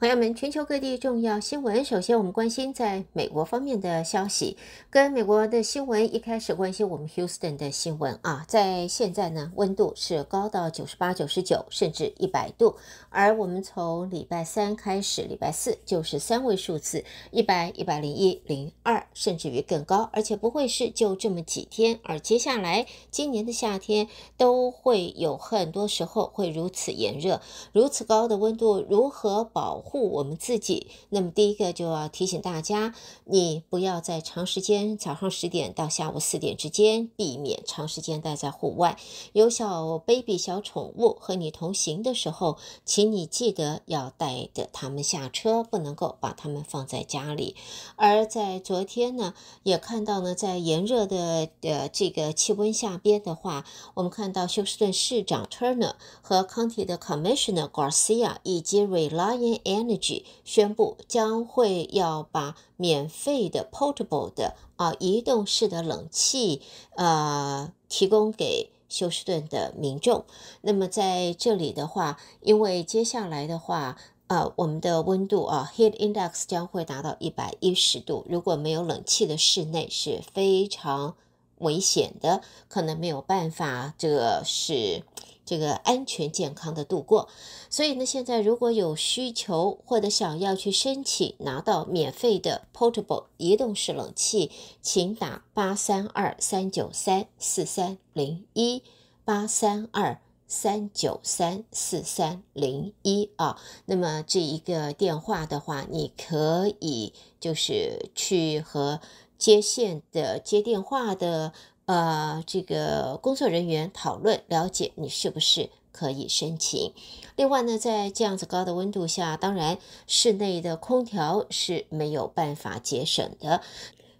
朋友们，全球各地重要新闻。首先，我们关心在美国方面的消息，跟美国的新闻。一开始关心我们 Houston 的新闻啊，在现在呢，温度是高到九十八、九十九，甚至一百度。而我们从礼拜三开始，礼拜四就是三位数字，一百、一百零一、零二，甚至于更高。而且不会是就这么几天，而接下来今年的夏天都会有很多时候会如此炎热，如此高的温度，如何保？护我们自己。那么第一个就要提醒大家，你不要在长时间早上十点到下午四点之间避免长时间待在户外。有小 baby、小宠物和你同行的时候，请你记得要带着他们下车，不能够把他们放在家里。而在昨天呢，也看到呢，在炎热的呃这个气温下边的话，我们看到休斯顿市长 Turner 和 County 的 Commissioner Garcia 以及 Reliant。Energy 宣布将会要把免费的 portable 的啊移动式的冷气呃提供给休斯顿的民众。那么在这里的话，因为接下来的话，呃，我们的温度啊 Heat Index 将会达到一百一十度。如果没有冷气的室内是非常危险的，可能没有办法。这个是。这个安全健康的度过，所以呢，现在如果有需求或者想要去申请拿到免费的 Portable 移动式冷气，请打八三二三九三四三零一八三二三九三四三零一啊。那么这一个电话的话，你可以就是去和接线的接电话的。呃，这个工作人员讨论了解你是不是可以申请。另外呢，在这样子高的温度下，当然室内的空调是没有办法节省的。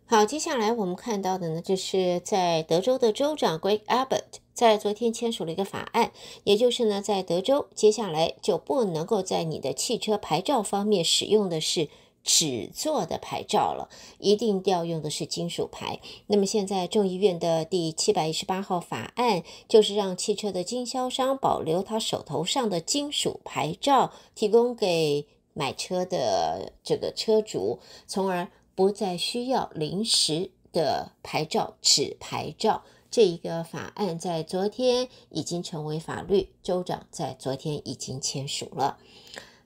好，接下来我们看到的呢，就是在德州的州长 Greg Abbott 在昨天签署了一个法案，也就是呢，在德州接下来就不能够在你的汽车牌照方面使用的是。纸做的牌照了，一定要用的是金属牌。那么现在众议院的第七百一十八号法案，就是让汽车的经销商保留他手头上的金属牌照，提供给买车的这个车主，从而不再需要临时的牌照、纸牌照。这一个法案在昨天已经成为法律，州长在昨天已经签署了。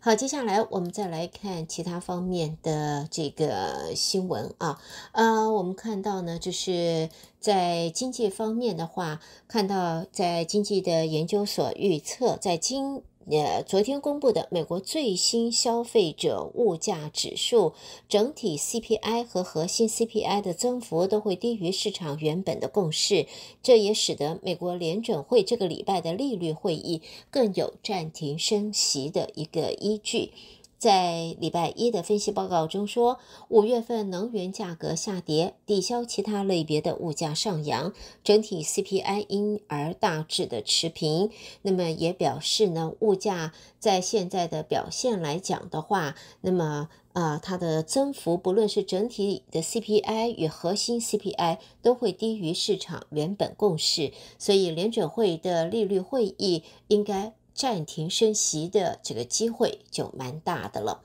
好，接下来我们再来看其他方面的这个新闻啊，呃，我们看到呢，就是在经济方面的话，看到在经济的研究所预测，在经。呃，昨天公布的美国最新消费者物价指数整体 CPI 和核心 CPI 的增幅都会低于市场原本的共识，这也使得美国联准会这个礼拜的利率会议更有暂停升息的一个依据。在礼拜一的分析报告中说，五月份能源价格下跌，抵消其他类别的物价上扬，整体 CPI 因而大致的持平。那么也表示呢，物价在现在的表现来讲的话，那么啊，它的增幅不论是整体的 CPI 与核心 CPI 都会低于市场原本共识，所以联准会的利率会议应该。暂停升息的这个机会就蛮大的了。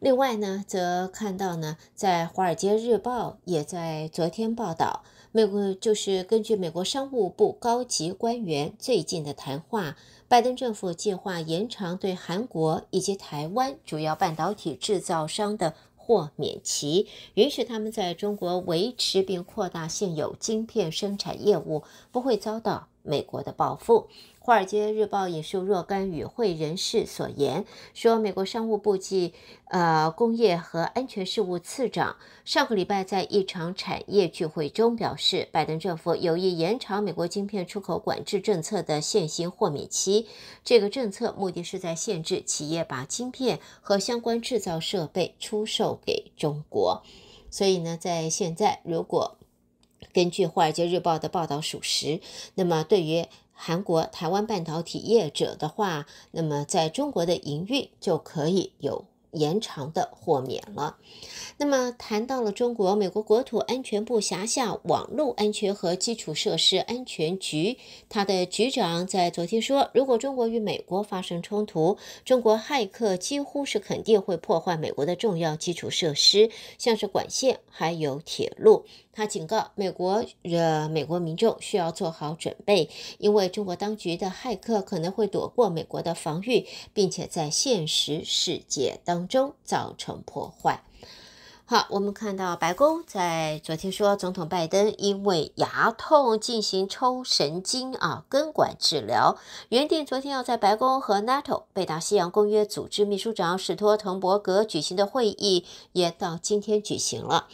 另外呢，则看到呢，在《华尔街日报》也在昨天报道，美国就是根据美国商务部高级官员最近的谈话，拜登政府计划延长对韩国以及台湾主要半导体制造商的豁免期，允许他们在中国维持并扩大现有晶片生产业务，不会遭到美国的报复。《华尔街日报》引述若干与会人士所言，说美国商务部及呃工业和安全事务次长上个礼拜在一场产业聚会中表示，拜登政府有意延长美国晶片出口管制政策的现行豁免期。这个政策目的是在限制企业把晶片和相关制造设备出售给中国。所以呢，在现在，如果根据《华尔街日报》的报道属实，那么对于。韩国、台湾半导体业者的话，那么在中国的营运就可以有延长的豁免了。那么谈到了中国，美国国土安全部辖下网络安全和基础设施安全局，它的局长在昨天说，如果中国与美国发生冲突，中国骇客几乎是肯定会破坏美国的重要基础设施，像是管线还有铁路。他警告美国，呃，美国民众需要做好准备，因为中国当局的骇客可能会躲过美国的防御，并且在现实世界当中造成破坏。好，我们看到白宫在昨天说，总统拜登因为牙痛进行抽神经啊根管治疗，原定昨天要在白宫和 NATO 北大西洋公约组织秘书长史托滕伯格举行的会议也到今天举行了。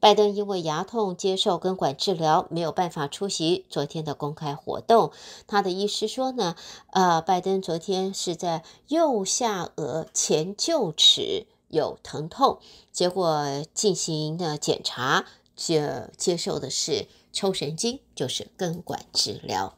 拜登因为牙痛接受根管治疗，没有办法出席昨天的公开活动。他的医师说呢，呃，拜登昨天是在右下颌前臼齿有疼痛，结果进行的检查接接受的是抽神经，就是根管治疗。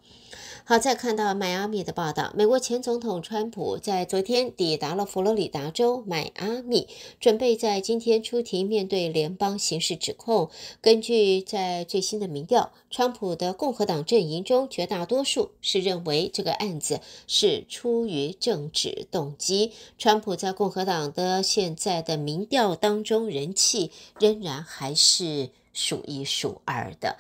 好在看到迈阿密的报道，美国前总统川普在昨天抵达了佛罗里达州迈阿密，准备在今天出庭面对联邦刑事指控。根据在最新的民调，川普的共和党阵营中绝大多数是认为这个案子是出于政治动机。川普在共和党的现在的民调当中，人气仍然还是数一数二的。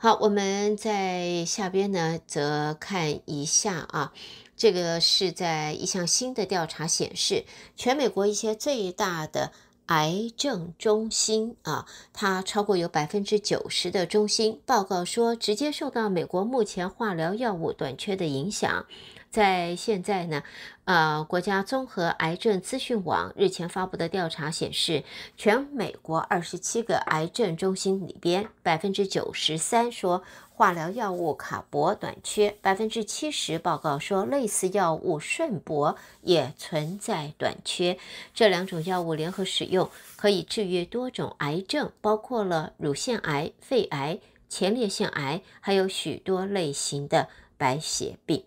好，我们在下边呢，则看一下啊，这个是在一项新的调查显示，全美国一些最大的癌症中心啊，它超过有百分之九十的中心报告说，直接受到美国目前化疗药物短缺的影响。在现在呢，呃，国家综合癌症资讯网日前发布的调查显示，全美国二十七个癌症中心里边，百分之九十三说化疗药物卡铂短缺，百分之七十报告说类似药物顺铂也存在短缺。这两种药物联合使用可以治愈多种癌症，包括了乳腺癌、肺癌、前列腺癌，还有许多类型的白血病。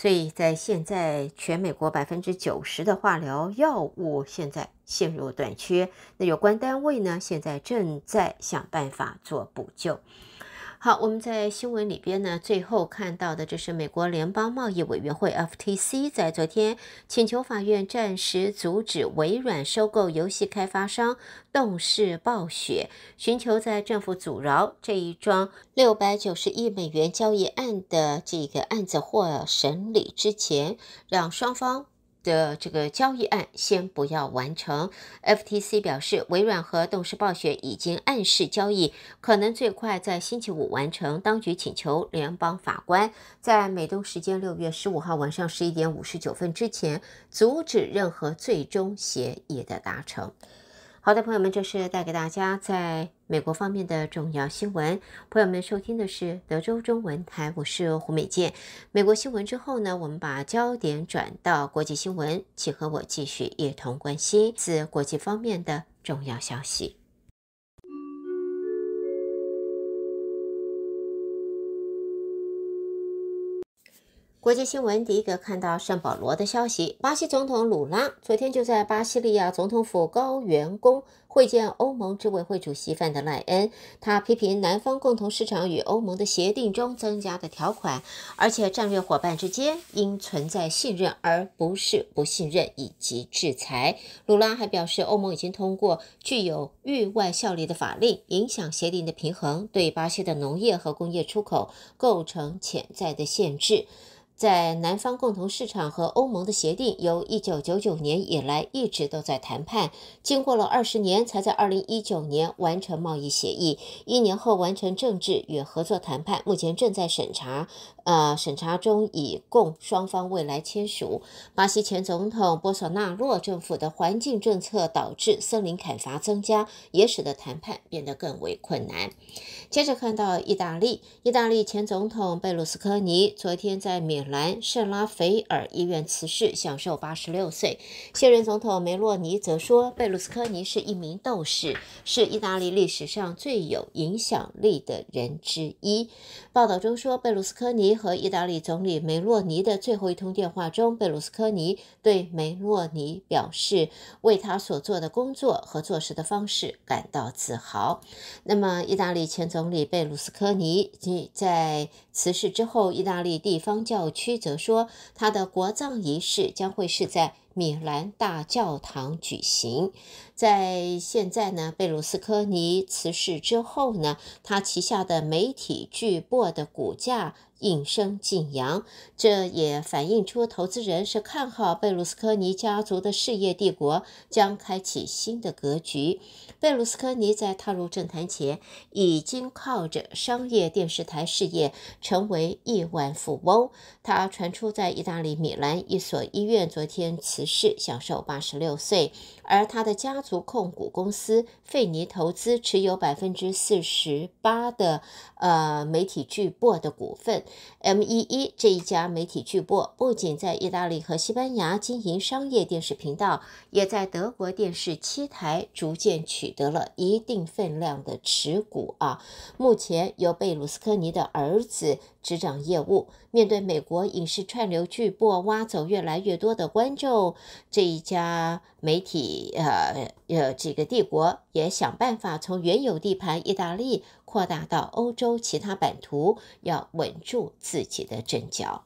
所以在现在，全美国百分之九十的化疗药物现在陷入短缺。那有关单位呢，现在正在想办法做补救。好，我们在新闻里边呢，最后看到的这是美国联邦贸易委员会 （FTC） 在昨天请求法院暂时阻止微软收购游戏开发商动视暴雪，寻求在政府阻挠这一桩六百九十亿美元交易案的这个案子获审理之前，让双方。的这个交易案先不要完成。FTC 表示，微软和动视暴雪已经暗示交易可能最快在星期五完成。当局请求联邦法官在美东时间六月十五号晚上十一点五十九分之前阻止任何最终协议的达成。好的，朋友们，这是带给大家在美国方面的重要新闻。朋友们，收听的是德州中文台，我是胡美健。美国新闻之后呢，我们把焦点转到国际新闻，请和我继续一同关心自国际方面的重要消息。国际新闻，第一个看到圣保罗的消息。巴西总统鲁拉昨天就在巴西利亚总统府高员工会见欧盟执委会主席范德赖恩。他批评南方共同市场与欧盟的协定中增加的条款，而且战略伙伴之间应存在信任，而不是不信任以及制裁。鲁拉还表示，欧盟已经通过具有域外效力的法令，影响协定的平衡，对巴西的农业和工业出口构成潜在的限制。在南方共同市场和欧盟的协定，由一九九九年以来一直都在谈判，经过了二十年，才在二零一九年完成贸易协议。一年后完成政治与合作谈判，目前正在审查。呃，审查中，以供双方未来签署巴西前总统波索纳洛政府的环境政策导致森林砍伐增加，也使得谈判变得更为困难。接着看到意大利，意大利前总统贝卢斯科尼昨天在米兰圣拉斐尔医院辞世，享受八十六岁。现任总统梅洛尼则说，贝卢斯科尼是一名斗士，是意大利历史上最有影响力的人之一。报道中说，贝卢斯科尼。和意大利总理梅洛尼的最后一通电话中，贝鲁斯科尼对梅洛尼表示为他所做的工作和做事的方式感到自豪。那么，意大利前总理贝鲁斯科尼在辞世之后，意大利地方教区则说他的国葬仪式将会是在米兰大教堂举行。在现在呢，贝鲁斯科尼辞世之后呢，他旗下的媒体巨擘的股价。应声晋扬，这也反映出投资人是看好贝鲁斯科尼家族的事业帝国将开启新的格局。贝鲁斯科尼在踏入政坛前，已经靠着商业电视台事业成为亿万富翁。他传出在意大利米兰一所医院昨天辞世，享受八十六岁。而他的家族控股公司费尼投资持有百分之四十八的。呃，媒体巨擘的股份，M E E 这一家媒体巨擘，不仅在意大利和西班牙经营商业电视频道，也在德国电视七台逐渐取得了一定分量的持股啊。目前由贝鲁斯科尼的儿子。执掌业务，面对美国影视串流巨播挖走越来越多的观众，这一家媒体呃呃这个帝国也想办法从原有地盘意大利扩大到欧洲其他版图，要稳住自己的阵脚。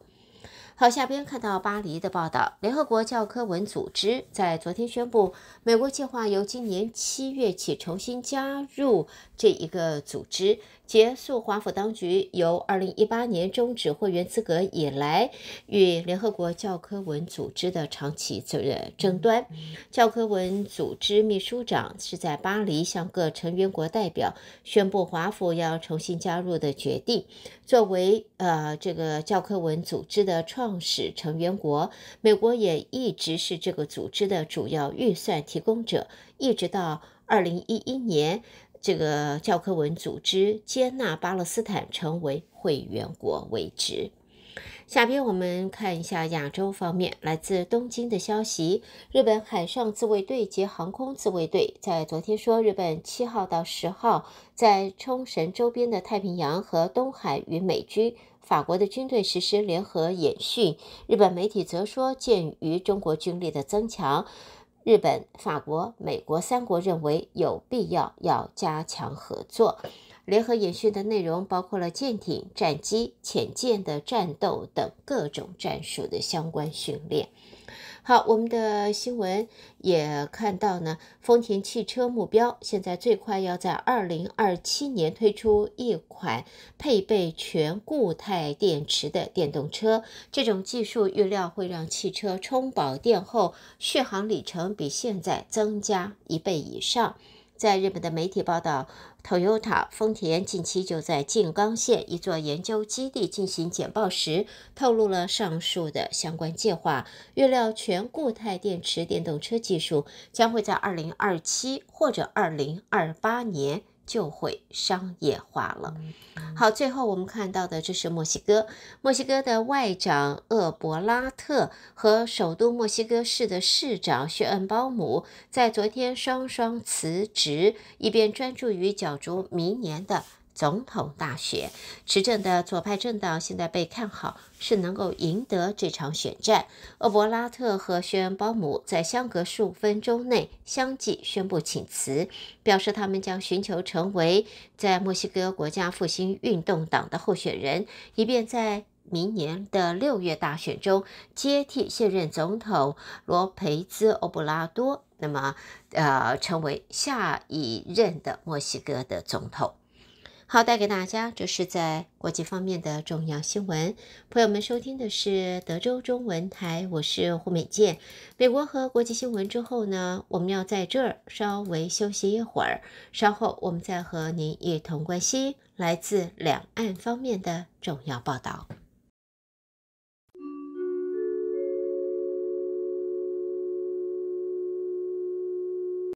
好，下边看到巴黎的报道，联合国教科文组织在昨天宣布，美国计划由今年七月起重新加入这一个组织。结束华府当局由二零一八年终止会员资格以来与联合国教科文组织的长期争争端。教科文组织秘书长是在巴黎向各成员国代表宣布华府要重新加入的决定。作为呃这个教科文组织的创始成员国，美国也一直是这个组织的主要预算提供者，一直到二零一一年。这个教科文组织接纳巴勒斯坦成为会员国为止。下边我们看一下亚洲方面来自东京的消息：日本海上自卫队及航空自卫队在昨天说，日本七号到十号在冲绳周边的太平洋和东海与美军、法国的军队实施联合演训。日本媒体则说，鉴于中国军力的增强。日本、法国、美国三国认为有必要要加强合作。联合演训的内容包括了舰艇、战机、潜舰的战斗等各种战术的相关训练。好，我们的新闻也看到呢。丰田汽车目标现在最快要在二零二七年推出一款配备全固态电池的电动车。这种技术预料会让汽车充饱电后续航里程比现在增加一倍以上。在日本的媒体报道，t o o y t a 丰田近期就在静冈县一座研究基地进行简报时，透露了上述的相关计划。预料全固态电池电动车技术将会在2027或者2028年。就会商业化了。好，最后我们看到的，这是墨西哥，墨西哥的外长厄伯拉特和首都墨西哥市的市长谢恩鲍姆在昨天双双辞职，一边专注于角逐明年的。总统大选，执政的左派政党现在被看好是能够赢得这场选战。厄伯拉特和薛恩鲍姆在相隔数分钟内相继宣布请辞，表示他们将寻求成为在墨西哥国家复兴运动党的候选人，以便在明年的六月大选中接替现任总统罗培兹·奥布拉多，那么，呃，成为下一任的墨西哥的总统。好，带给大家这是在国际方面的重要新闻。朋友们收听的是德州中文台，我是胡美健。美国和国际新闻之后呢，我们要在这儿稍微休息一会儿，稍后我们再和您一同关心来自两岸方面的重要报道。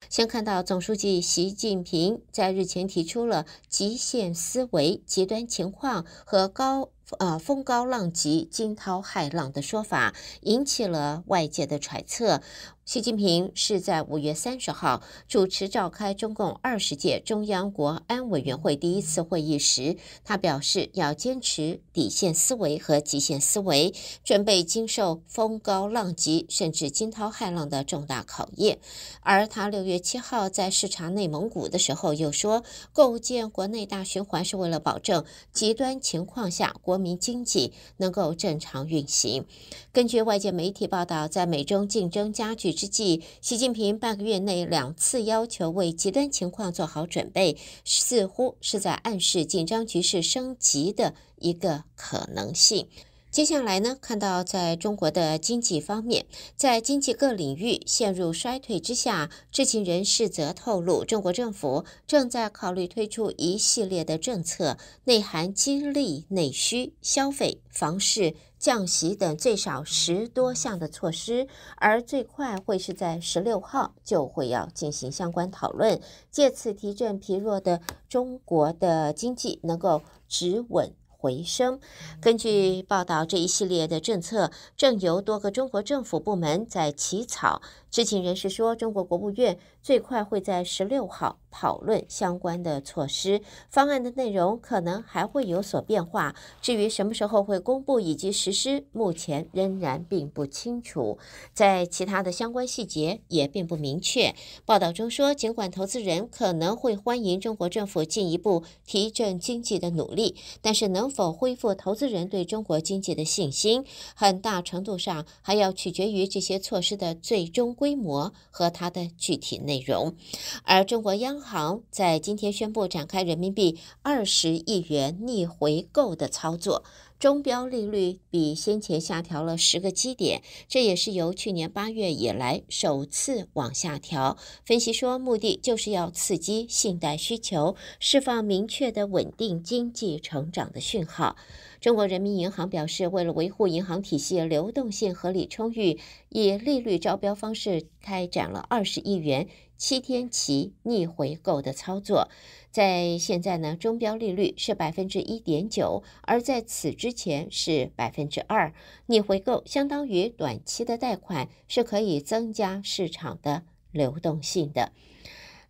先看到总书记习近平在日前提出了极限思维、极端情况和高呃风高浪急、惊涛骇浪的说法，引起了外界的揣测。习近平是在五月三十号主持召开中共二十届中央国安委员会第一次会议时，他表示要坚持底线思维和极限思维，准备经受风高浪急甚至惊涛骇浪的重大考验。而他六月七号在视察内蒙古的时候又说，构建国内大循环是为了保证极端情况下国民经济能够正常运行。根据外界媒体报道，在美中竞争加剧。之际，习近平半个月内两次要求为极端情况做好准备，似乎是在暗示紧张局势升级的一个可能性。接下来呢，看到在中国的经济方面，在经济各领域陷入衰退之下，知情人士则透露，中国政府正在考虑推出一系列的政策，内含激励内需、消费、房市。降息等最少十多项的措施，而最快会是在十六号就会要进行相关讨论，借此提振疲弱的中国的经济，能够止稳。回升。根据报道，这一系列的政策正由多个中国政府部门在起草。知情人士说，中国国务院最快会在十六号讨论相关的措施方案的内容，可能还会有所变化。至于什么时候会公布以及实施，目前仍然并不清楚。在其他的相关细节也并不明确。报道中说，尽管投资人可能会欢迎中国政府进一步提振经济的努力，但是能。否恢复投资人对中国经济的信心，很大程度上还要取决于这些措施的最终规模和它的具体内容。而中国央行在今天宣布展开人民币二十亿元逆回购的操作。中标利率比先前下调了十个基点，这也是由去年八月以来首次往下调。分析说，目的就是要刺激信贷需求，释放明确的稳定经济成长的讯号。中国人民银行表示，为了维护银行体系流动性合理充裕，以利率招标方式开展了二十亿元。七天期逆回购的操作，在现在呢，中标利率是百分之一点九，而在此之前是百分之二。逆回购相当于短期的贷款，是可以增加市场的流动性的。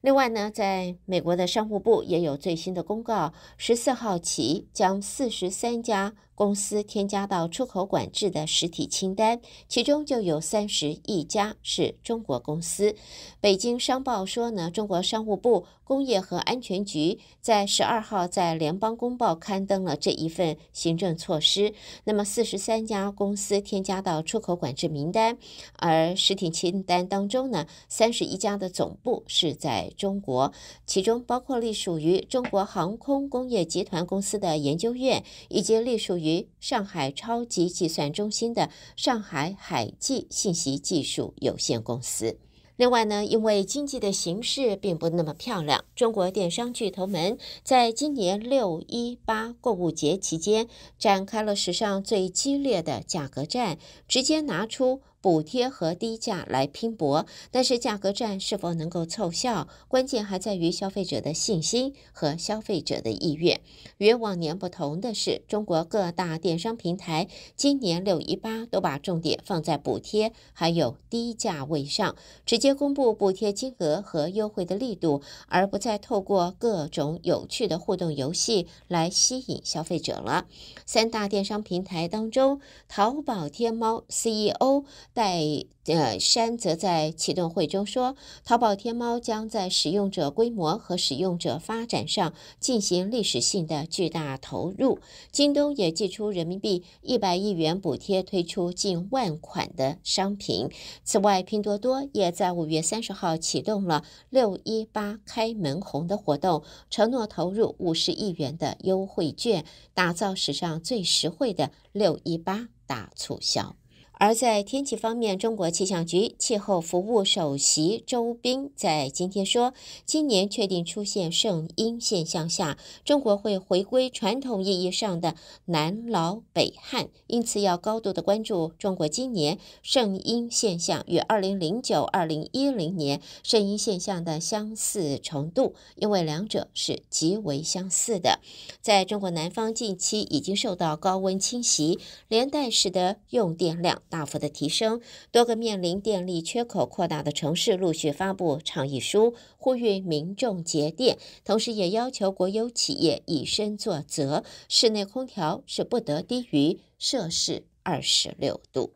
另外呢，在美国的商务部也有最新的公告，十四号起将四十三家。公司添加到出口管制的实体清单，其中就有三十一家是中国公司。北京商报说呢，中国商务部工业和安全局在十二号在联邦公报刊登了这一份行政措施。那么四十三家公司添加到出口管制名单，而实体清单当中呢，三十一家的总部是在中国，其中包括隶属于中国航空工业集团公司的研究院，以及隶属于。于上海超级计算中心的上海海计信息技术有限公司。另外呢，因为经济的形势并不那么漂亮，中国电商巨头们在今年六一八购物节期间展开了史上最激烈的价格战，直接拿出。补贴和低价来拼搏，但是价格战是否能够奏效，关键还在于消费者的信心和消费者的意愿。与往年不同的是，中国各大电商平台今年六一八都把重点放在补贴还有低价位上，直接公布补贴金额和优惠的力度，而不再透过各种有趣的互动游戏来吸引消费者了。三大电商平台当中，淘宝天猫 CEO。在呃，山则在启动会中说，淘宝天猫将在使用者规模和使用者发展上进行历史性的巨大投入。京东也寄出人民币一百亿元补贴，推出近万款的商品。此外，拼多多也在五月三十号启动了六一八开门红的活动，承诺投入五十亿元的优惠券，打造史上最实惠的六一八大促销。而在天气方面，中国气象局气候服务首席周斌在今天说，今年确定出现盛阴现象下，中国会回归传统意义上的南涝北旱，因此要高度的关注中国今年盛阴现象与二零零九、二零一零年盛阴现象的相似程度，因为两者是极为相似的。在中国南方，近期已经受到高温侵袭，连带使得用电量。大幅的提升，多个面临电力缺口扩大的城市陆续发布倡议书，呼吁民众节电，同时也要求国有企业以身作则。室内空调是不得低于摄氏二十六度。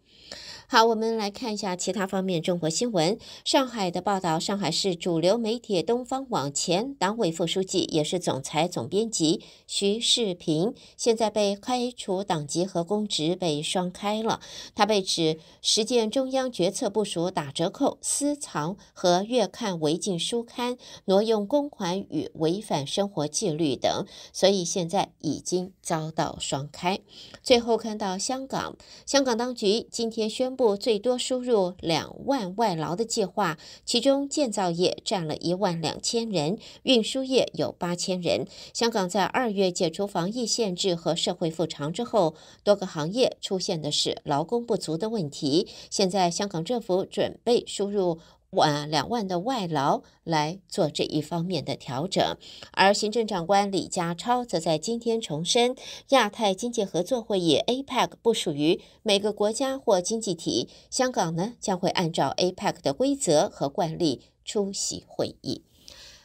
好，我们来看一下其他方面中国新闻。上海的报道：上海市主流媒体东方网前党委副书记，也是总裁总编辑徐世平，现在被开除党籍和公职，被双开了。他被指实践中央决策部署打折扣，私藏和阅看违禁书刊，挪用公款与违反生活纪律等，所以现在已经遭到双开。最后看到香港，香港当局今天宣布。最多输入两万外劳的计划，其中建造业占了一万两千人，运输业有八千人。香港在二月解除防疫限制和社会复常之后，多个行业出现的是劳工不足的问题。现在香港政府准备输入。万两万的外劳来做这一方面的调整，而行政长官李家超则在今天重申，亚太经济合作会议 （APEC） 不属于每个国家或经济体，香港呢将会按照 APEC 的规则和惯例出席会议。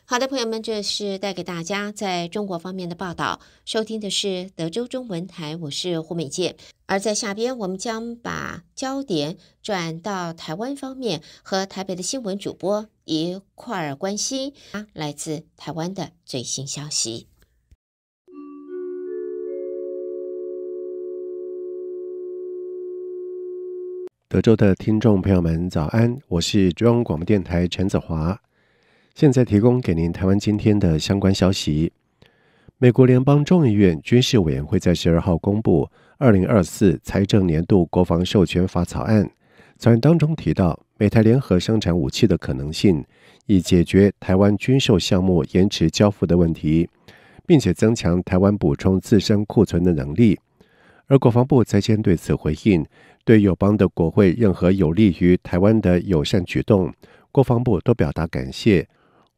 好的，朋友们，这是带给大家在中国方面的报道。收听的是德州中文台，我是胡美健。而在下边，我们将把焦点转到台湾方面，和台北的新闻主播一块儿关心啊，来自台湾的最新消息。德州的听众朋友们，早安，我是中央广播电台陈子华。现在提供给您台湾今天的相关消息。美国联邦众议院军事委员会在十二号公布二零二四财政年度国防授权法草案，草案当中提到美台联合生产武器的可能性，以解决台湾军售项目延迟交付的问题，并且增强台湾补充自身库存的能力。而国防部在先对此回应，对友邦的国会任何有利于台湾的友善举动，国防部都表达感谢。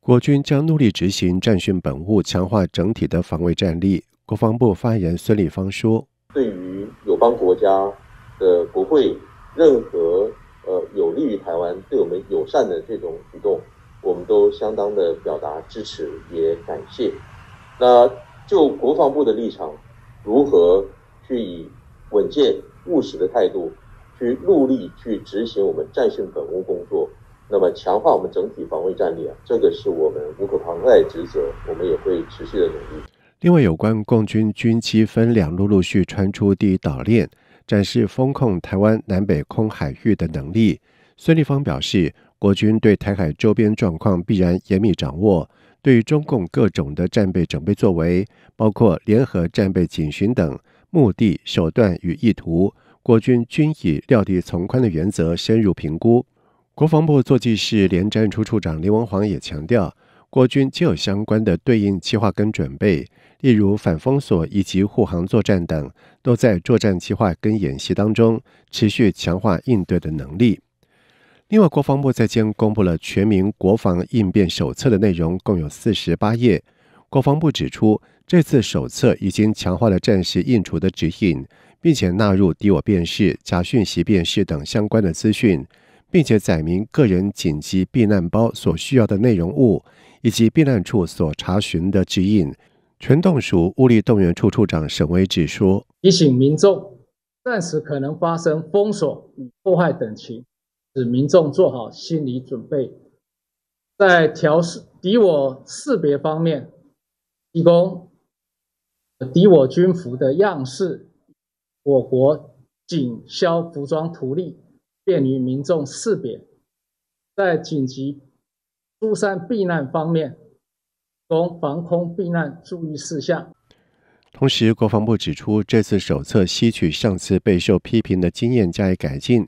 国军将努力执行战训本务，强化整体的防卫战力。国防部发言人孙立方说：“对于友邦国家的国会，任何呃有利于台湾、对我们友善的这种举动，我们都相当的表达支持，也感谢。那就国防部的立场，如何去以稳健务实的态度，去努力去执行我们战训本务工作。”那么，强化我们整体防卫战力啊，这个是我们无可旁贷职责，我们也会持续的努力。另外，有关共军军机分两路陆续穿出第一岛链，展示风控台湾南北空海域的能力。孙立方表示，国军对台海周边状况必然严密掌握，对于中共各种的战备准备作为，包括联合战备警巡等目的、手段与意图，国军均以料敌从宽的原则深入评估。国防部作战室联战处处长林文煌也强调，国军皆有相关的对应计划跟准备，例如反封锁以及护航作战等，都在作战计划跟演习当中持续强化应对的能力。另外，国防部在今公布了全民国防应变手册的内容，共有四十八页。国防部指出，这次手册已经强化了战时应处的指引，并且纳入敌我辨识、假讯息辨识等相关的资讯。并且载明个人紧急避难包所需要的内容物，以及避难处所查询的指引。全动署物力动员处处长沈威指说：“提醒民众暂时可能发生封锁与破坏等情，使民众做好心理准备。在调试敌我识别方面，提供敌我军服的样式，我国警消服装图例。便于民众识别，在紧急疏散避难方面，从防空避难注意事项。同时，国防部指出，这次手册吸取上次备受批评的经验加以改进，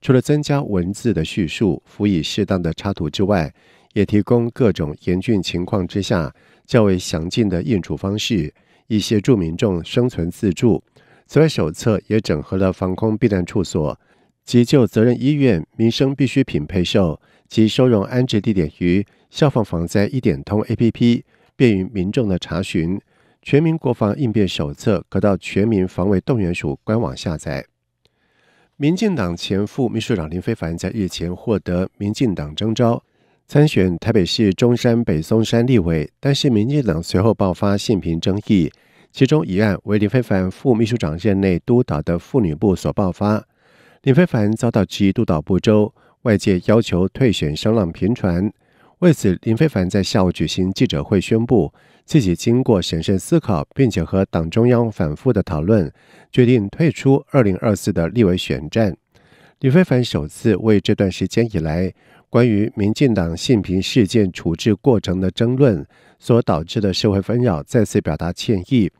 除了增加文字的叙述，辅以适当的插图之外，也提供各种严峻情况之下较为详尽的应处方式，以协助民众生存自助。此外，手册也整合了防空避难处所。急救责任医院、民生必需品配售及收容安置地点于消防防灾一点通 APP，便于民众的查询。全民国防应变手册可到全民防卫动员署官网下载。民进党前副秘书长林非凡在日前获得民进党征召参选台北市中山北松山立委，但是民进党随后爆发性平争议，其中一案为林非凡副秘书长任内督导的妇女部所爆发。林非凡遭到质疑督导不周，外界要求退选声浪频传。为此，林非凡在下午举行记者会，宣布自己经过审慎思考，并且和党中央反复的讨论，决定退出二零二四的立委选战。林非凡首次为这段时间以来关于民进党性平事件处置过程的争论所导致的社会纷扰再次表达歉意。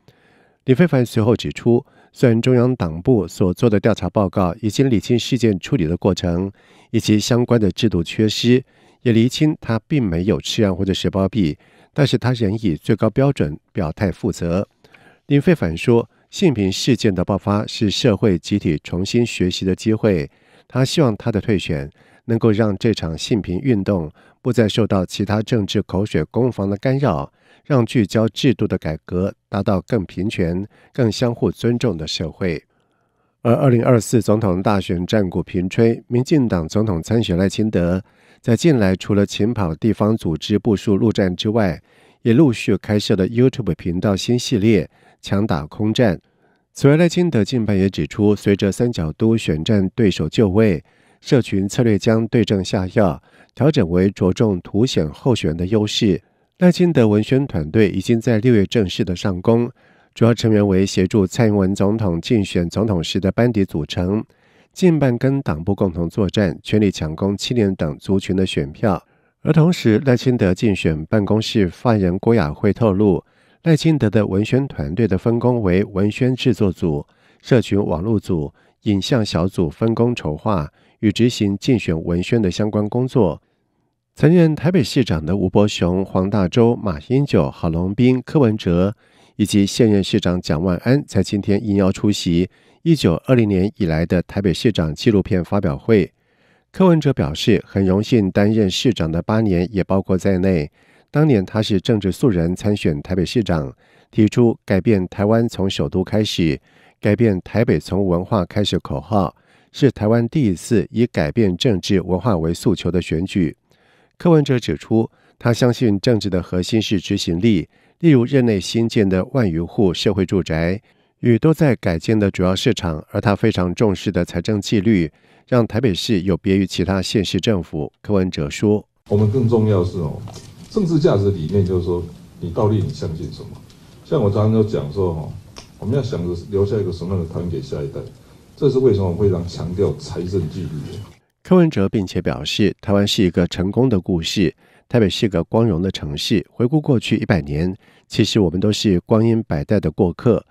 林非凡随后指出。虽然中央党部所做的调查报告已经理清事件处理的过程以及相关的制度缺失，也厘清他并没有吃药或者是包庇，但是他仍以最高标准表态负责。林非凡说，性平事件的爆发是社会集体重新学习的机会，他希望他的退选能够让这场性平运动不再受到其他政治口水攻防的干扰。让聚焦制度的改革，达到更平权、更相互尊重的社会。而二零二四总统大选战鼓频吹，民进党总统参选赖清德在近来除了前跑地方组织部署陆战之外，也陆续开设了 YouTube 频道新系列“强打空战”。此外，赖清德近半也指出，随着三角都选战对手就位，社群策略将对症下药，调整为着重凸显候选人的优势。赖清德文宣团队已经在六月正式的上工，主要成员为协助蔡英文总统竞选总统时的班底组成，近半跟党部共同作战，全力抢攻青年等族群的选票。而同时，赖清德竞选办公室发言人郭雅慧透露，赖清德的文宣团队的分工为文宣制作组、社群网络组、影像小组分工筹划与执行竞选文宣的相关工作。曾任台北市长的吴伯雄、黄大洲、马英九、郝龙斌、柯文哲，以及现任市长蒋万安，在今天应邀出席1920年以来的台北市长纪录片发表会。柯文哲表示，很荣幸担任市长的八年也包括在内。当年他是政治素人参选台北市长，提出“改变台湾从首都开始，改变台北从文化开始”口号，是台湾第一次以改变政治文化为诉求的选举。柯文哲指出，他相信政治的核心是执行力，例如任内新建的万余户社会住宅与都在改建的主要市场，而他非常重视的财政纪律，让台北市有别于其他县市政府。柯文哲说：“我们更重要是哦，政治价值理念就是说，你到底你相信什么？像我常常讲说哦，我们要想着留下一个什么样的团给下一代，这是为什么我非常强调财政纪律。”柯文哲并且表示，台湾是一个成功的故事，台北是个光荣的城市。回顾过去一百年，其实我们都是光阴百代的过客。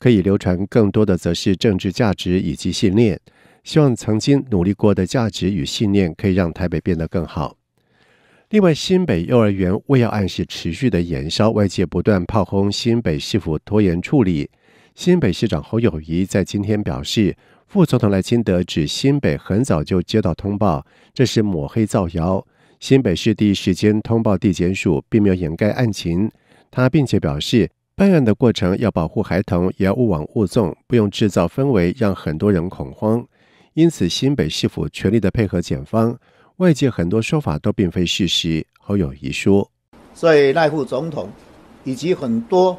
可以流传更多的，则是政治价值以及信念。希望曾经努力过的价值与信念，可以让台北变得更好。另外，新北幼儿园未要按时持续的延烧，外界不断炮轰新北市府拖延处理。新北市长侯友谊在今天表示。副总统赖清德指新北很早就接到通报，这是抹黑造谣。新北市第一时间通报地检署，并没有掩盖案情。他并且表示，办案的过程要保护孩童，也要勿往勿纵，不用制造氛围让很多人恐慌。因此，新北市府全力的配合检方。外界很多说法都并非事实。好友一说：“所以，赖副总统以及很多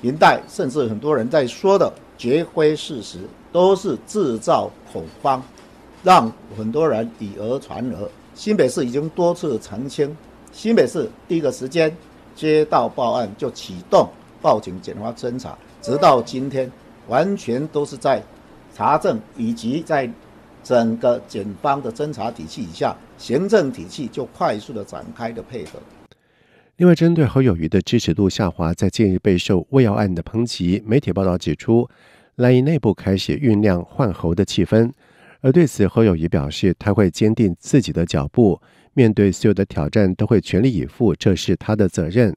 年代，甚至很多人在说的，绝非事实。”都是制造恐慌，让很多人以讹传讹。新北市已经多次澄清，新北市第一个时间接到报案就启动报警、检方侦查，直到今天，完全都是在查证，以及在整个警方的侦查体系以下，行政体系就快速的展开的配合。另外，针对侯友余的支持度下滑，在近日备受魏耀案的抨击。媒体报道指出。蓝营内部开始酝酿换猴的气氛，而对此侯友谊表示，他会坚定自己的脚步，面对所有的挑战都会全力以赴，这是他的责任。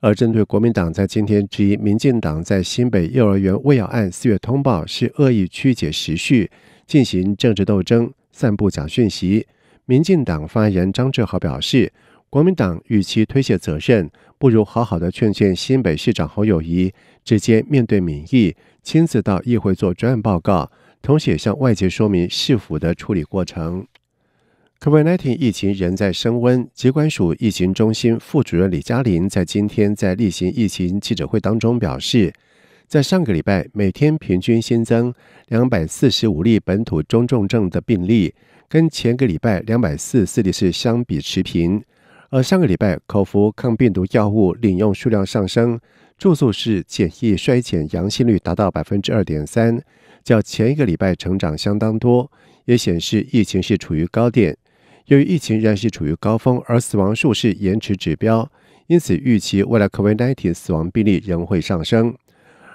而针对国民党在今天质疑民进党在新北幼儿园未要案四月通报是恶意曲解时序，进行政治斗争，散布假讯息，民进党发言人张志豪表示，国民党与其推卸责任，不如好好的劝劝新北市长侯友谊。直接面对民意，亲自到议会做专案报告，同时也向外界说明市府的处理过程。冠状 e 毒疫情仍在升温，疾管署疫情中心副主任李嘉玲在今天在例行疫情记者会当中表示，在上个礼拜每天平均新增两百四十五例本土中重症的病例，跟前个礼拜两百四十四例是相比持平。而上个礼拜口服抗病毒药物领用数量上升。住宿式简易衰减阳性率达到百分之二点三，较前一个礼拜成长相当多，也显示疫情是处于高点。由于疫情仍然是处于高峰，而死亡数是延迟指标，因此预期未来 COVID-19 死亡病例仍会上升。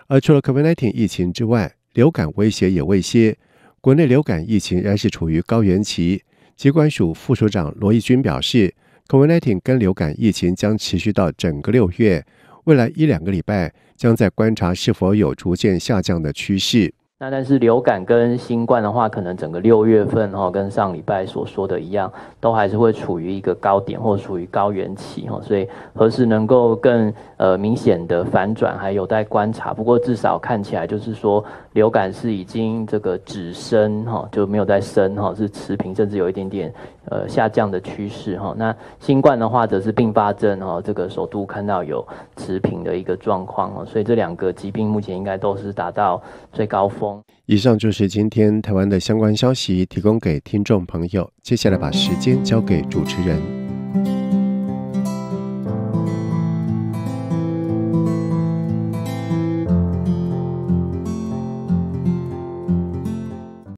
而除了 COVID-19 疫情之外，流感威胁也未歇。国内流感疫情仍然是处于高原期。疾管署副署长罗义军表示，COVID-19 跟流感疫情将持续到整个六月。未来一两个礼拜，将在观察是否有逐渐下降的趋势。那但是流感跟新冠的话，可能整个六月份哈，跟上礼拜所说的一样，都还是会处于一个高点或处于高原期哈。所以何时能够更呃明显的反转，还有待观察。不过至少看起来就是说。流感是已经这个止升哈，就没有再升哈，是持平，甚至有一点点呃下降的趋势哈。那新冠的话，则是并发症哈，这个首都看到有持平的一个状况哦，所以这两个疾病目前应该都是达到最高峰。以上就是今天台湾的相关消息，提供给听众朋友。接下来把时间交给主持人。